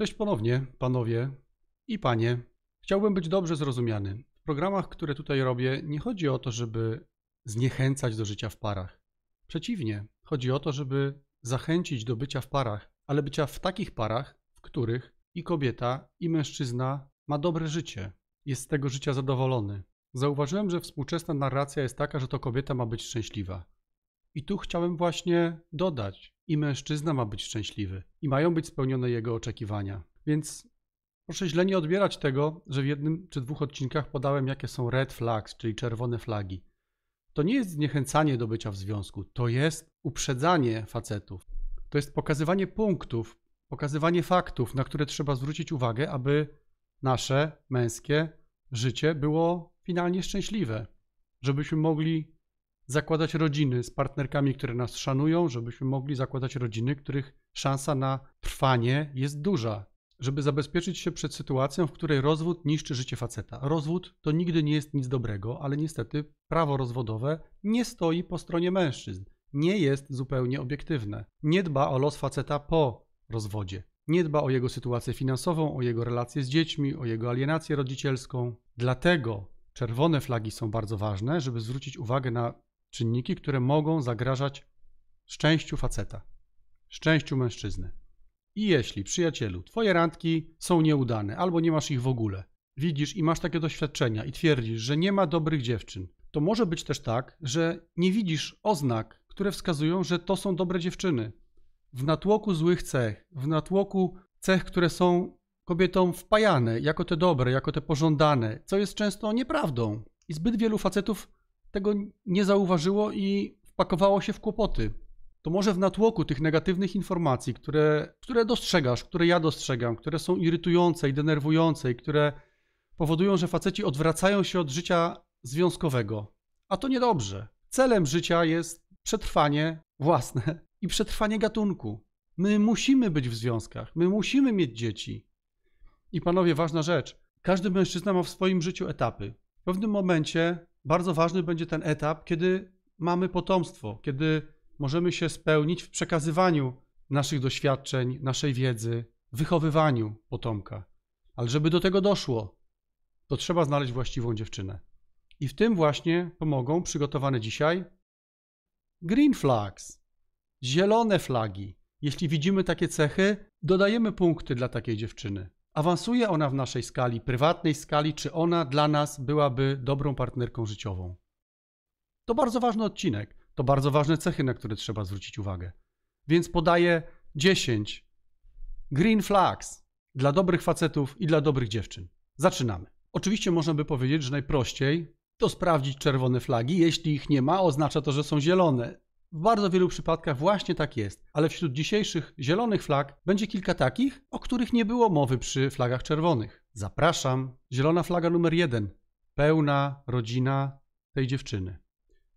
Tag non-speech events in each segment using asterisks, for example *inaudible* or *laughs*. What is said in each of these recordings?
Cześć ponownie, panowie i panie. Chciałbym być dobrze zrozumiany. W programach, które tutaj robię, nie chodzi o to, żeby zniechęcać do życia w parach. Przeciwnie, chodzi o to, żeby zachęcić do bycia w parach, ale bycia w takich parach, w których i kobieta, i mężczyzna ma dobre życie, jest z tego życia zadowolony. Zauważyłem, że współczesna narracja jest taka, że to kobieta ma być szczęśliwa. I tu chciałem właśnie dodać: i mężczyzna ma być szczęśliwy, i mają być spełnione jego oczekiwania. Więc proszę źle nie odbierać tego, że w jednym czy dwóch odcinkach podałem, jakie są red flags, czyli czerwone flagi. To nie jest zniechęcanie do bycia w związku, to jest uprzedzanie facetów. To jest pokazywanie punktów, pokazywanie faktów, na które trzeba zwrócić uwagę, aby nasze męskie życie było finalnie szczęśliwe, żebyśmy mogli zakładać rodziny z partnerkami, które nas szanują, żebyśmy mogli zakładać rodziny, których szansa na trwanie jest duża, żeby zabezpieczyć się przed sytuacją, w której rozwód niszczy życie faceta. Rozwód to nigdy nie jest nic dobrego, ale niestety prawo rozwodowe nie stoi po stronie mężczyzn. Nie jest zupełnie obiektywne. Nie dba o los faceta po rozwodzie. Nie dba o jego sytuację finansową, o jego relacje z dziećmi, o jego alienację rodzicielską. Dlatego czerwone flagi są bardzo ważne, żeby zwrócić uwagę na czynniki, które mogą zagrażać szczęściu faceta, szczęściu mężczyzny. I jeśli, przyjacielu, twoje randki są nieudane albo nie masz ich w ogóle, widzisz i masz takie doświadczenia i twierdzisz, że nie ma dobrych dziewczyn, to może być też tak, że nie widzisz oznak, które wskazują, że to są dobre dziewczyny. W natłoku złych cech, w natłoku cech, które są kobietom wpajane jako te dobre, jako te pożądane, co jest często nieprawdą. I zbyt wielu facetów tego nie zauważyło i wpakowało się w kłopoty. To może w natłoku tych negatywnych informacji, które, które dostrzegasz, które ja dostrzegam, które są irytujące i denerwujące i które powodują, że faceci odwracają się od życia związkowego. A to niedobrze. Celem życia jest przetrwanie własne i przetrwanie gatunku. My musimy być w związkach, my musimy mieć dzieci. I panowie, ważna rzecz. Każdy mężczyzna ma w swoim życiu etapy. W pewnym momencie bardzo ważny będzie ten etap, kiedy mamy potomstwo, kiedy możemy się spełnić w przekazywaniu naszych doświadczeń, naszej wiedzy, wychowywaniu potomka. Ale żeby do tego doszło, to trzeba znaleźć właściwą dziewczynę. I w tym właśnie pomogą przygotowane dzisiaj green flags, zielone flagi. Jeśli widzimy takie cechy, dodajemy punkty dla takiej dziewczyny awansuje ona w naszej skali, prywatnej skali, czy ona dla nas byłaby dobrą partnerką życiową. To bardzo ważny odcinek, to bardzo ważne cechy, na które trzeba zwrócić uwagę. Więc podaję 10 green flags dla dobrych facetów i dla dobrych dziewczyn. Zaczynamy. Oczywiście można by powiedzieć, że najprościej to sprawdzić czerwone flagi. Jeśli ich nie ma, oznacza to, że są zielone. W bardzo wielu przypadkach właśnie tak jest, ale wśród dzisiejszych zielonych flag będzie kilka takich, o których nie było mowy przy flagach czerwonych. Zapraszam. Zielona flaga numer jeden. Pełna rodzina tej dziewczyny.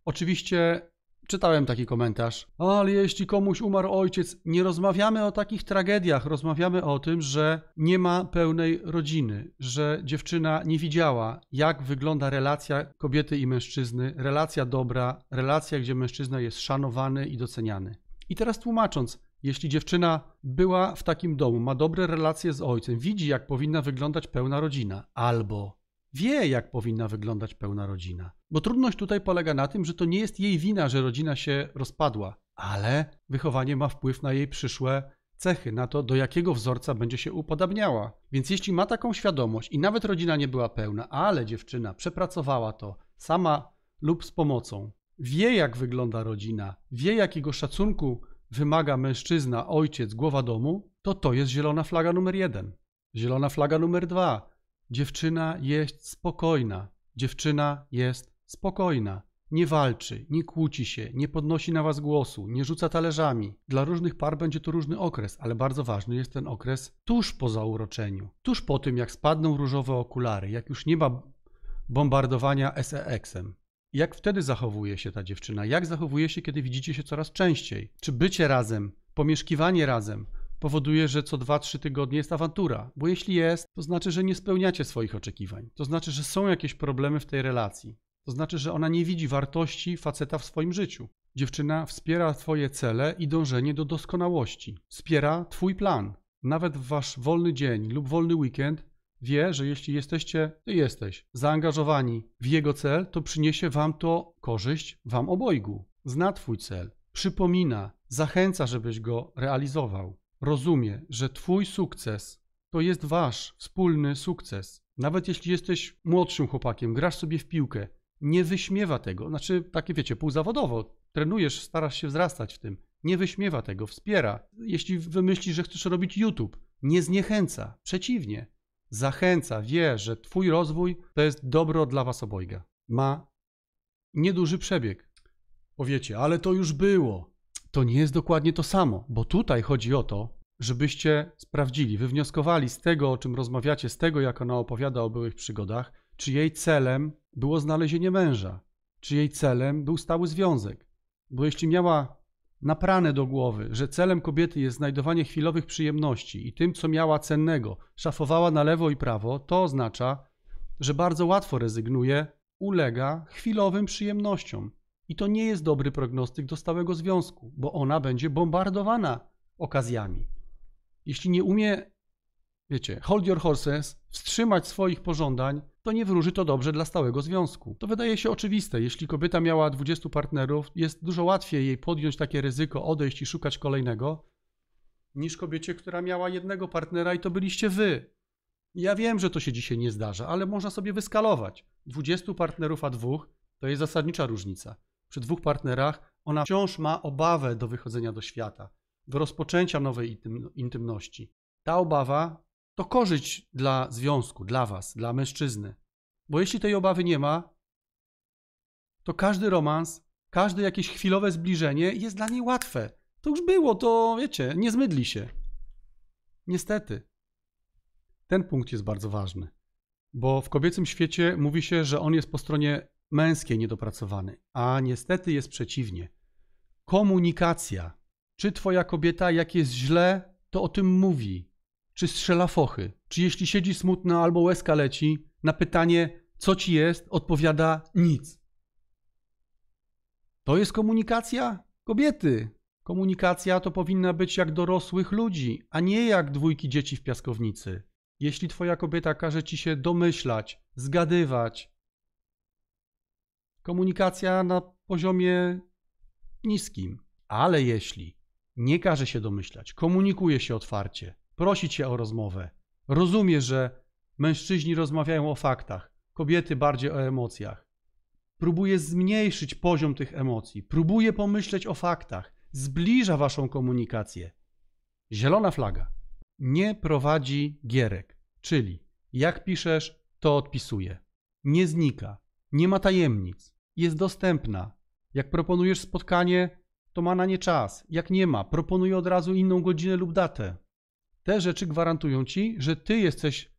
Oczywiście Czytałem taki komentarz. Ale jeśli komuś umarł ojciec, nie rozmawiamy o takich tragediach. Rozmawiamy o tym, że nie ma pełnej rodziny, że dziewczyna nie widziała, jak wygląda relacja kobiety i mężczyzny, relacja dobra, relacja, gdzie mężczyzna jest szanowany i doceniany. I teraz tłumacząc, jeśli dziewczyna była w takim domu, ma dobre relacje z ojcem, widzi, jak powinna wyglądać pełna rodzina, albo wie, jak powinna wyglądać pełna rodzina bo trudność tutaj polega na tym, że to nie jest jej wina, że rodzina się rozpadła, ale wychowanie ma wpływ na jej przyszłe cechy, na to, do jakiego wzorca będzie się upodabniała. Więc jeśli ma taką świadomość i nawet rodzina nie była pełna, ale dziewczyna przepracowała to sama lub z pomocą, wie jak wygląda rodzina, wie jakiego szacunku wymaga mężczyzna, ojciec, głowa domu, to to jest zielona flaga numer jeden. Zielona flaga numer dwa. Dziewczyna jest spokojna. Dziewczyna jest Spokojna, nie walczy, nie kłóci się, nie podnosi na was głosu, nie rzuca talerzami. Dla różnych par będzie to różny okres, ale bardzo ważny jest ten okres tuż po zauroczeniu. Tuż po tym, jak spadną różowe okulary, jak już nie ma bombardowania SEX-em. Jak wtedy zachowuje się ta dziewczyna? Jak zachowuje się, kiedy widzicie się coraz częściej? Czy bycie razem, pomieszkiwanie razem powoduje, że co 2-3 tygodnie jest awantura? Bo jeśli jest, to znaczy, że nie spełniacie swoich oczekiwań. To znaczy, że są jakieś problemy w tej relacji. To znaczy, że ona nie widzi wartości faceta w swoim życiu. Dziewczyna wspiera Twoje cele i dążenie do doskonałości. Wspiera Twój plan. Nawet w Wasz wolny dzień lub wolny weekend wie, że jeśli jesteście, Ty jesteś, zaangażowani w jego cel, to przyniesie Wam to korzyść, Wam obojgu. Zna Twój cel, przypomina, zachęca, żebyś go realizował. Rozumie, że Twój sukces to jest Wasz wspólny sukces. Nawet jeśli jesteś młodszym chłopakiem, grasz sobie w piłkę, nie wyśmiewa tego. Znaczy, takie wiecie, półzawodowo, trenujesz, starasz się wzrastać w tym. Nie wyśmiewa tego, wspiera. Jeśli wymyślisz, że chcesz robić YouTube, nie zniechęca, przeciwnie, zachęca, wie, że Twój rozwój to jest dobro dla Was obojga. Ma nieduży przebieg. Powiecie, ale to już było. To nie jest dokładnie to samo, bo tutaj chodzi o to, żebyście sprawdzili, wywnioskowali z tego, o czym rozmawiacie, z tego, jak ona opowiada o byłych przygodach, czy jej celem było znalezienie męża? Czy jej celem był stały związek? Bo jeśli miała naprane do głowy, że celem kobiety jest znajdowanie chwilowych przyjemności i tym, co miała cennego, szafowała na lewo i prawo, to oznacza, że bardzo łatwo rezygnuje, ulega chwilowym przyjemnościom. I to nie jest dobry prognostyk do stałego związku, bo ona będzie bombardowana okazjami. Jeśli nie umie, wiecie, hold your horses, wstrzymać swoich pożądań, to nie wróży to dobrze dla stałego związku. To wydaje się oczywiste. Jeśli kobieta miała 20 partnerów, jest dużo łatwiej jej podjąć takie ryzyko, odejść i szukać kolejnego, niż kobiecie, która miała jednego partnera i to byliście wy. Ja wiem, że to się dzisiaj nie zdarza, ale można sobie wyskalować. 20 partnerów a dwóch to jest zasadnicza różnica. Przy dwóch partnerach ona wciąż ma obawę do wychodzenia do świata, do rozpoczęcia nowej intymności. Ta obawa to korzyść dla związku, dla was, dla mężczyzny. Bo jeśli tej obawy nie ma, to każdy romans, każde jakieś chwilowe zbliżenie jest dla niej łatwe. To już było, to wiecie, nie zmydli się. Niestety. Ten punkt jest bardzo ważny, bo w kobiecym świecie mówi się, że on jest po stronie męskiej niedopracowany, a niestety jest przeciwnie. Komunikacja. Czy twoja kobieta, jak jest źle, to o tym mówi czy strzela fochy, czy jeśli siedzi smutna albo łezka leci, na pytanie, co ci jest, odpowiada nic. To jest komunikacja? Kobiety! Komunikacja to powinna być jak dorosłych ludzi, a nie jak dwójki dzieci w piaskownicy. Jeśli twoja kobieta każe ci się domyślać, zgadywać, komunikacja na poziomie niskim. Ale jeśli nie każe się domyślać, komunikuje się otwarcie, prosi cię o rozmowę. Rozumie, że mężczyźni rozmawiają o faktach, kobiety bardziej o emocjach. Próbuje zmniejszyć poziom tych emocji, próbuje pomyśleć o faktach, zbliża waszą komunikację. Zielona flaga. Nie prowadzi gierek, czyli jak piszesz, to odpisuje. Nie znika, nie ma tajemnic, jest dostępna. Jak proponujesz spotkanie, to ma na nie czas. Jak nie ma, proponuje od razu inną godzinę lub datę te rzeczy gwarantują ci, że ty jesteś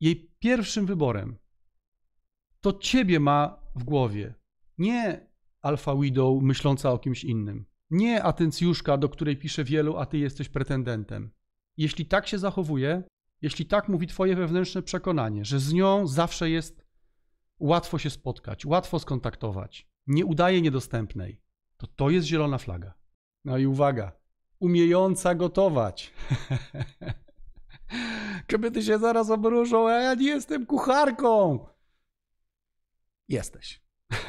jej pierwszym wyborem. To ciebie ma w głowie. Nie alfa widow myśląca o kimś innym. Nie atencjuszka, do której pisze wielu, a ty jesteś pretendentem. Jeśli tak się zachowuje, jeśli tak mówi twoje wewnętrzne przekonanie, że z nią zawsze jest łatwo się spotkać, łatwo skontaktować, nie udaje niedostępnej, to to jest zielona flaga. No i uwaga, umiejąca gotować. *laughs* Kobiety się zaraz obruszą, a ja nie jestem kucharką. Jesteś. *laughs*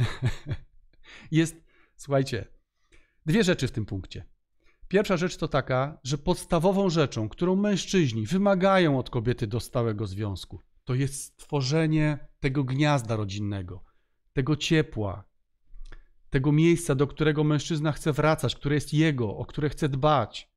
Jest, słuchajcie, dwie rzeczy w tym punkcie. Pierwsza rzecz to taka, że podstawową rzeczą, którą mężczyźni wymagają od kobiety do stałego związku, to jest stworzenie tego gniazda rodzinnego, tego ciepła, tego miejsca, do którego mężczyzna chce wracać, które jest jego, o które chce dbać.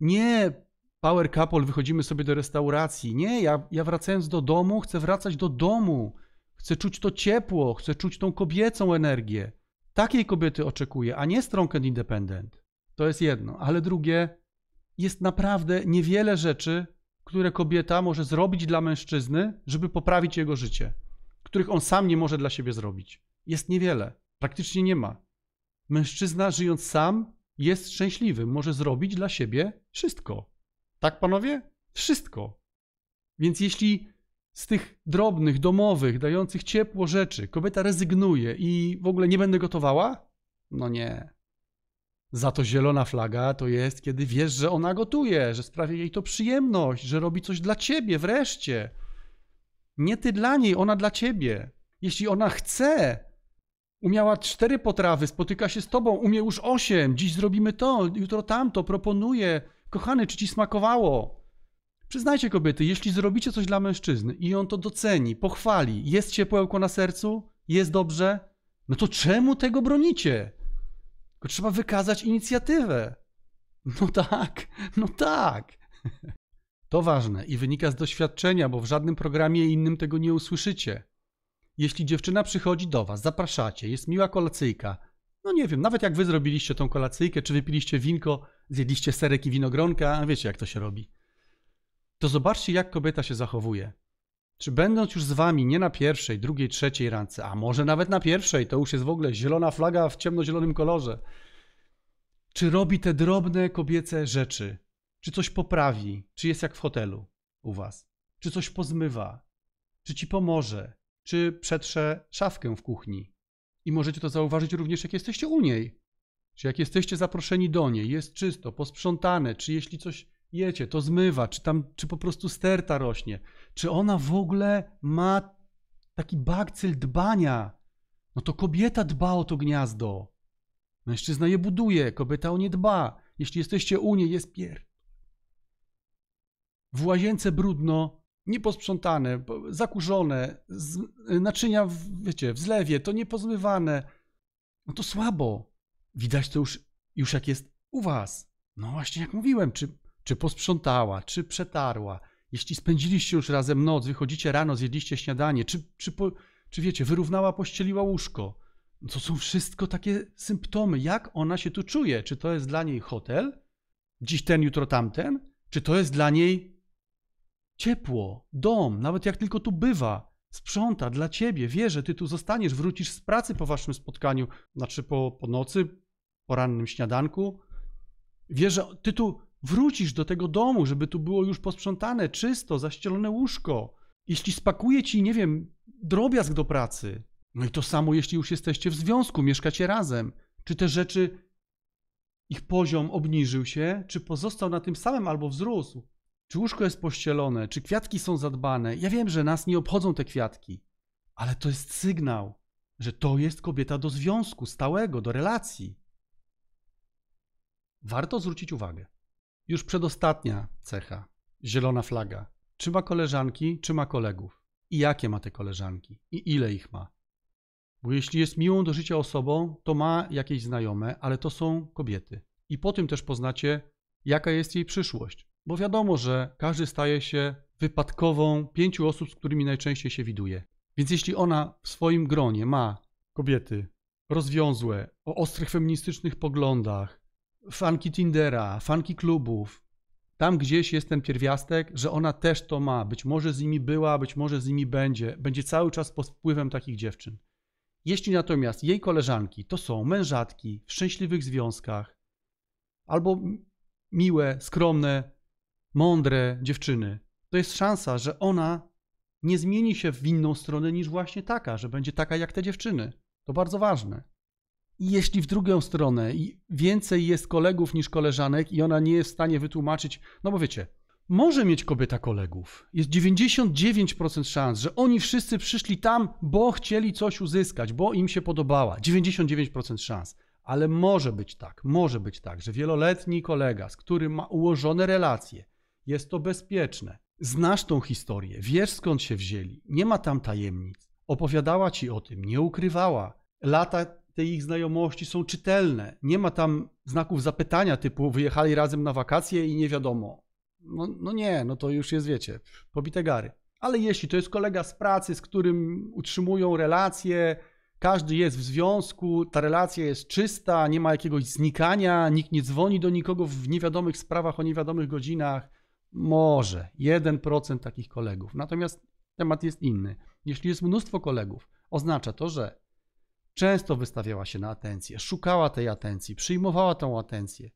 Nie power couple, wychodzimy sobie do restauracji. Nie, ja, ja wracając do domu, chcę wracać do domu. Chcę czuć to ciepło, chcę czuć tą kobiecą energię. Takiej kobiety oczekuję, a nie strong and independent. To jest jedno. Ale drugie, jest naprawdę niewiele rzeczy, które kobieta może zrobić dla mężczyzny, żeby poprawić jego życie, których on sam nie może dla siebie zrobić. Jest niewiele, praktycznie nie ma. Mężczyzna żyjąc sam jest szczęśliwy, może zrobić dla siebie wszystko. Tak, panowie? Wszystko. Więc jeśli z tych drobnych, domowych, dających ciepło rzeczy kobieta rezygnuje i w ogóle nie będę gotowała? No nie. Za to zielona flaga to jest, kiedy wiesz, że ona gotuje, że sprawia jej to przyjemność, że robi coś dla ciebie wreszcie. Nie ty dla niej, ona dla ciebie. Jeśli ona chce, umiała cztery potrawy, spotyka się z tobą, umie już osiem, dziś zrobimy to, jutro tamto, proponuje Kochany, czy ci smakowało? Przyznajcie kobiety, jeśli zrobicie coś dla mężczyzny i on to doceni, pochwali, jest ciepłełko na sercu, jest dobrze, no to czemu tego bronicie? Tylko trzeba wykazać inicjatywę. No tak, no tak. To ważne i wynika z doświadczenia, bo w żadnym programie innym tego nie usłyszycie. Jeśli dziewczyna przychodzi do was, zapraszacie, jest miła kolacyjka, no nie wiem, nawet jak wy zrobiliście tą kolacyjkę, czy wypiliście winko, zjedliście serek i winogronka, wiecie jak to się robi. To zobaczcie, jak kobieta się zachowuje. Czy będąc już z wami nie na pierwszej, drugiej, trzeciej randce, a może nawet na pierwszej, to już jest w ogóle zielona flaga w ciemnozielonym kolorze, czy robi te drobne kobiece rzeczy? Czy coś poprawi? Czy jest jak w hotelu u was? Czy coś pozmywa? Czy ci pomoże? Czy przetrze szafkę w kuchni? I możecie to zauważyć również, jak jesteście u niej. Czy jak jesteście zaproszeni do niej, jest czysto, posprzątane, czy jeśli coś jecie, to zmywa, czy tam, czy po prostu sterta rośnie, czy ona w ogóle ma taki bakcyl dbania. No to kobieta dba o to gniazdo. Mężczyzna je buduje, kobieta o nie dba. Jeśli jesteście u niej, jest pier. W łazience brudno, nieposprzątane, zakurzone, z, y, naczynia, w, wiecie, w zlewie, to niepozmywane. No to słabo. Widać to już, już jak jest u Was. No właśnie, jak mówiłem, czy, czy posprzątała, czy przetarła. Jeśli spędziliście już razem noc, wychodzicie rano, zjedliście śniadanie, czy, czy, po, czy wiecie, wyrównała, pościeliła łóżko. No to są wszystko takie symptomy, jak ona się tu czuje. Czy to jest dla niej hotel, dziś ten, jutro tamten, czy to jest dla niej ciepło, dom, nawet jak tylko tu bywa sprząta dla ciebie, wie, że ty tu zostaniesz, wrócisz z pracy po waszym spotkaniu, znaczy po, po nocy, rannym śniadanku. Wie, że ty tu wrócisz do tego domu, żeby tu było już posprzątane, czysto, zaścielone łóżko. Jeśli spakuje ci, nie wiem, drobiazg do pracy. No i to samo, jeśli już jesteście w związku, mieszkacie razem. Czy te rzeczy, ich poziom obniżył się, czy pozostał na tym samym albo wzrósł? czy łóżko jest pościelone, czy kwiatki są zadbane. Ja wiem, że nas nie obchodzą te kwiatki, ale to jest sygnał, że to jest kobieta do związku stałego, do relacji. Warto zwrócić uwagę. Już przedostatnia cecha, zielona flaga. Czy ma koleżanki, czy ma kolegów? I jakie ma te koleżanki? I ile ich ma? Bo jeśli jest miłą do życia osobą, to ma jakieś znajome, ale to są kobiety. I po tym też poznacie, jaka jest jej przyszłość bo wiadomo, że każdy staje się wypadkową pięciu osób, z którymi najczęściej się widuje. Więc jeśli ona w swoim gronie ma kobiety rozwiązłe, o ostrych feministycznych poglądach, fanki Tindera, fanki klubów, tam gdzieś jest ten pierwiastek, że ona też to ma. Być może z nimi była, być może z nimi będzie. Będzie cały czas pod wpływem takich dziewczyn. Jeśli natomiast jej koleżanki to są mężatki w szczęśliwych związkach, albo miłe, skromne, mądre dziewczyny, to jest szansa, że ona nie zmieni się w inną stronę niż właśnie taka, że będzie taka jak te dziewczyny. To bardzo ważne. I jeśli w drugą stronę więcej jest kolegów niż koleżanek i ona nie jest w stanie wytłumaczyć, no bo wiecie, może mieć kobieta kolegów. Jest 99% szans, że oni wszyscy przyszli tam, bo chcieli coś uzyskać, bo im się podobała. 99% szans. Ale może być tak, może być tak, że wieloletni kolega, z którym ma ułożone relacje, jest to bezpieczne. Znasz tą historię, wiesz skąd się wzięli, nie ma tam tajemnic. Opowiadała ci o tym, nie ukrywała. Lata tej ich znajomości są czytelne. Nie ma tam znaków zapytania typu wyjechali razem na wakacje i nie wiadomo. No, no nie, no to już jest, wiecie, pobite gary. Ale jeśli to jest kolega z pracy, z którym utrzymują relacje, każdy jest w związku, ta relacja jest czysta, nie ma jakiegoś znikania, nikt nie dzwoni do nikogo w niewiadomych sprawach o niewiadomych godzinach, może 1% takich kolegów. Natomiast temat jest inny. Jeśli jest mnóstwo kolegów, oznacza to, że często wystawiała się na atencję, szukała tej atencji, przyjmowała tą atencję.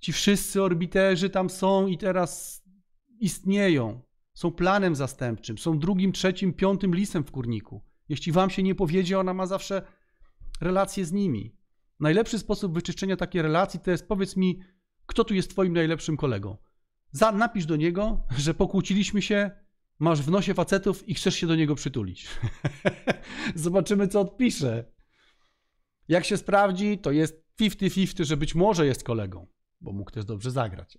Ci wszyscy orbiterzy tam są i teraz istnieją. Są planem zastępczym, są drugim, trzecim, piątym lisem w kurniku. Jeśli wam się nie powiedzie, ona ma zawsze relacje z nimi. Najlepszy sposób wyczyszczenia takiej relacji to jest powiedz mi, kto tu jest twoim najlepszym kolegą. Za, napisz do niego, że pokłóciliśmy się, masz w nosie facetów i chcesz się do niego przytulić. *laughs* Zobaczymy, co odpisze. Jak się sprawdzi, to jest 50-50, że być może jest kolegą, bo mógł też dobrze zagrać.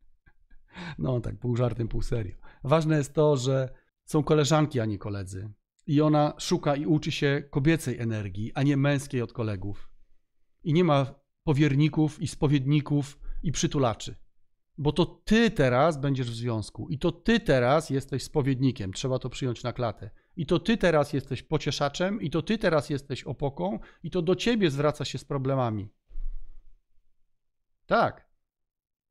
*laughs* no, tak pół żartem, pół serio. Ważne jest to, że są koleżanki, a nie koledzy. I ona szuka i uczy się kobiecej energii, a nie męskiej od kolegów. I nie ma powierników i spowiedników i przytulaczy. Bo to ty teraz będziesz w związku i to ty teraz jesteś spowiednikiem, trzeba to przyjąć na klatę. I to ty teraz jesteś pocieszaczem, i to ty teraz jesteś opoką, i to do ciebie zwraca się z problemami. Tak.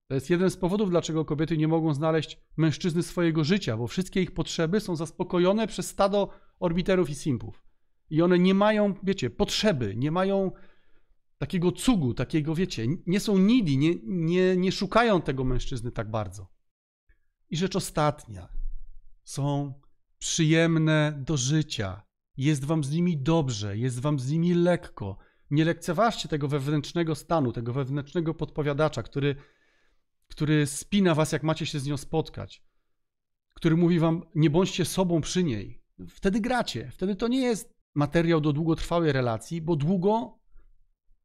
To jest jeden z powodów, dlaczego kobiety nie mogą znaleźć mężczyzny swojego życia, bo wszystkie ich potrzeby są zaspokojone przez stado orbiterów i simpów. I one nie mają, wiecie, potrzeby, nie mają takiego cugu, takiego, wiecie, nie są nidi, nie, nie, nie szukają tego mężczyzny tak bardzo. I rzecz ostatnia. Są przyjemne do życia. Jest wam z nimi dobrze, jest wam z nimi lekko. Nie lekceważcie tego wewnętrznego stanu, tego wewnętrznego podpowiadacza, który, który spina was, jak macie się z nią spotkać. Który mówi wam, nie bądźcie sobą przy niej. Wtedy gracie. Wtedy to nie jest materiał do długotrwałej relacji, bo długo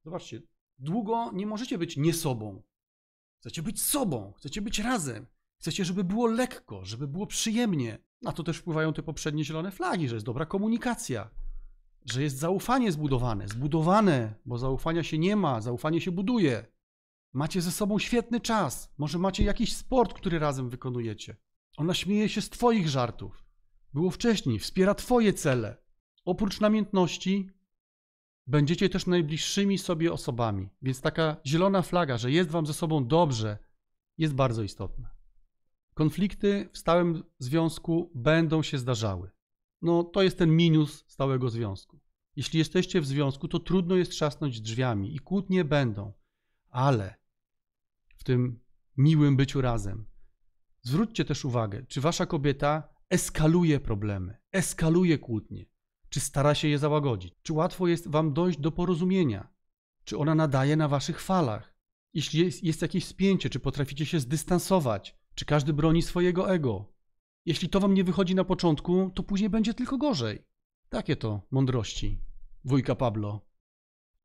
Zobaczcie, długo nie możecie być nie sobą. Chcecie być sobą, chcecie być razem. Chcecie, żeby było lekko, żeby było przyjemnie. Na to też wpływają te poprzednie zielone flagi, że jest dobra komunikacja, że jest zaufanie zbudowane, zbudowane, bo zaufania się nie ma, zaufanie się buduje. Macie ze sobą świetny czas, może macie jakiś sport, który razem wykonujecie. Ona śmieje się z Twoich żartów. Było wcześniej, wspiera Twoje cele. Oprócz namiętności będziecie też najbliższymi sobie osobami. Więc taka zielona flaga, że jest wam ze sobą dobrze, jest bardzo istotna. Konflikty w stałym związku będą się zdarzały. No to jest ten minus stałego związku. Jeśli jesteście w związku, to trudno jest trzasnąć drzwiami i kłótnie będą, ale w tym miłym byciu razem zwróćcie też uwagę, czy wasza kobieta eskaluje problemy, eskaluje kłótnie. Czy stara się je załagodzić? Czy łatwo jest wam dojść do porozumienia? Czy ona nadaje na waszych falach? Jeśli jest, jest jakieś spięcie, czy potraficie się zdystansować? Czy każdy broni swojego ego? Jeśli to wam nie wychodzi na początku, to później będzie tylko gorzej. Takie to mądrości. Wujka Pablo.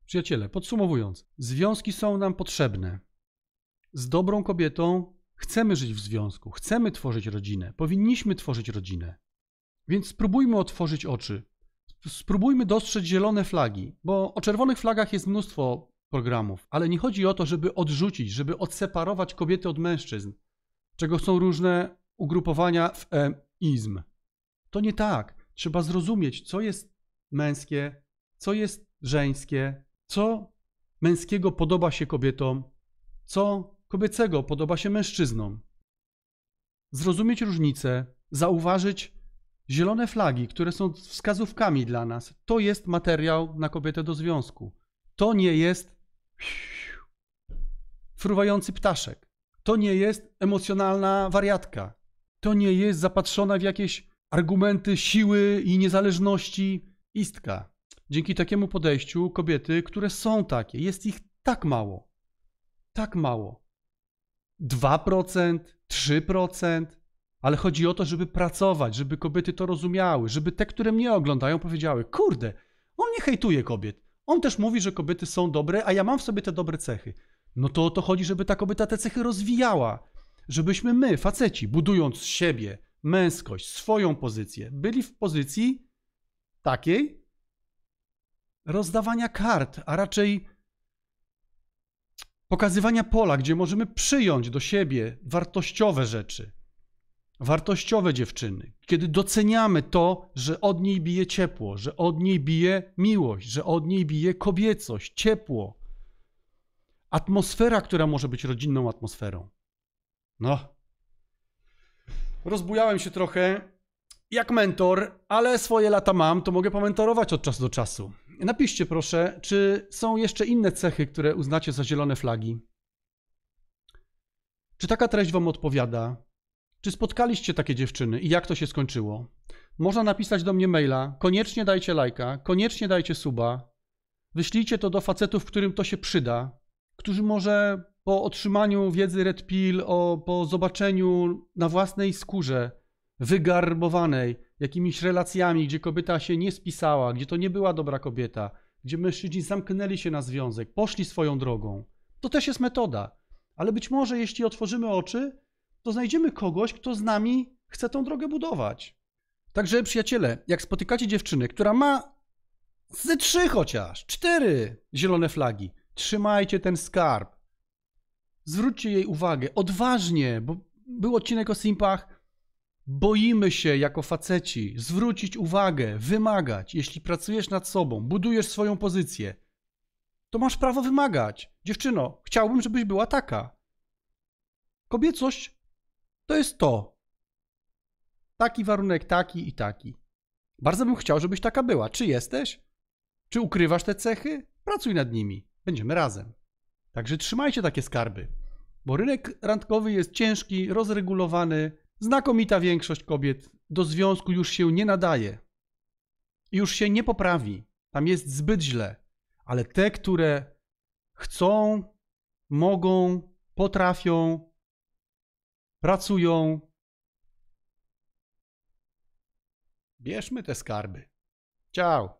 Przyjaciele, podsumowując, związki są nam potrzebne. Z dobrą kobietą chcemy żyć w związku, chcemy tworzyć rodzinę, powinniśmy tworzyć rodzinę. Więc spróbujmy otworzyć oczy spróbujmy dostrzec zielone flagi, bo o czerwonych flagach jest mnóstwo programów, ale nie chodzi o to, żeby odrzucić, żeby odseparować kobiety od mężczyzn, czego chcą różne ugrupowania w e, izm. To nie tak. Trzeba zrozumieć, co jest męskie, co jest żeńskie, co męskiego podoba się kobietom, co kobiecego podoba się mężczyznom. Zrozumieć różnice, zauważyć Zielone flagi, które są wskazówkami dla nas, to jest materiał na kobietę do związku. To nie jest fruwający ptaszek. To nie jest emocjonalna wariatka. To nie jest zapatrzona w jakieś argumenty siły i niezależności istka. Dzięki takiemu podejściu kobiety, które są takie, jest ich tak mało. Tak mało. 2%, procent. Ale chodzi o to, żeby pracować, żeby kobiety to rozumiały, żeby te, które mnie oglądają, powiedziały: Kurde, on nie hejtuje kobiet. On też mówi, że kobiety są dobre, a ja mam w sobie te dobre cechy. No to o to chodzi, żeby ta kobieta te cechy rozwijała. Żebyśmy my, faceci, budując siebie, męskość, swoją pozycję, byli w pozycji takiej rozdawania kart, a raczej pokazywania pola, gdzie możemy przyjąć do siebie wartościowe rzeczy, wartościowe dziewczyny, kiedy doceniamy to, że od niej bije ciepło, że od niej bije miłość, że od niej bije kobiecość, ciepło. Atmosfera, która może być rodzinną atmosferą. No. Rozbujałem się trochę jak mentor, ale swoje lata mam, to mogę pomentorować od czasu do czasu. Napiszcie proszę, czy są jeszcze inne cechy, które uznacie za zielone flagi? Czy taka treść Wam odpowiada? Czy spotkaliście takie dziewczyny i jak to się skończyło? Można napisać do mnie maila, koniecznie dajcie lajka, koniecznie dajcie suba, wyślijcie to do facetów, którym to się przyda, którzy może po otrzymaniu wiedzy Red Pill, o, po zobaczeniu na własnej skórze wygarbowanej jakimiś relacjami, gdzie kobieta się nie spisała, gdzie to nie była dobra kobieta, gdzie mężczyźni zamknęli się na związek, poszli swoją drogą. To też jest metoda. Ale być może jeśli otworzymy oczy, to znajdziemy kogoś, kto z nami chce tą drogę budować. Także przyjaciele, jak spotykacie dziewczynę, która ma ze trzy chociaż, cztery zielone flagi, trzymajcie ten skarb. Zwróćcie jej uwagę, odważnie, bo był odcinek o simpach. Boimy się jako faceci zwrócić uwagę, wymagać. Jeśli pracujesz nad sobą, budujesz swoją pozycję, to masz prawo wymagać. Dziewczyno, chciałbym, żebyś była taka. Kobiecość to jest to. Taki warunek, taki i taki. Bardzo bym chciał, żebyś taka była. Czy jesteś? Czy ukrywasz te cechy? Pracuj nad nimi. Będziemy razem. Także trzymajcie takie skarby, bo rynek randkowy jest ciężki, rozregulowany. Znakomita większość kobiet do związku już się nie nadaje. Już się nie poprawi. Tam jest zbyt źle. Ale te, które chcą, mogą, potrafią, pracują. Bierzmy te skarby. Ciao.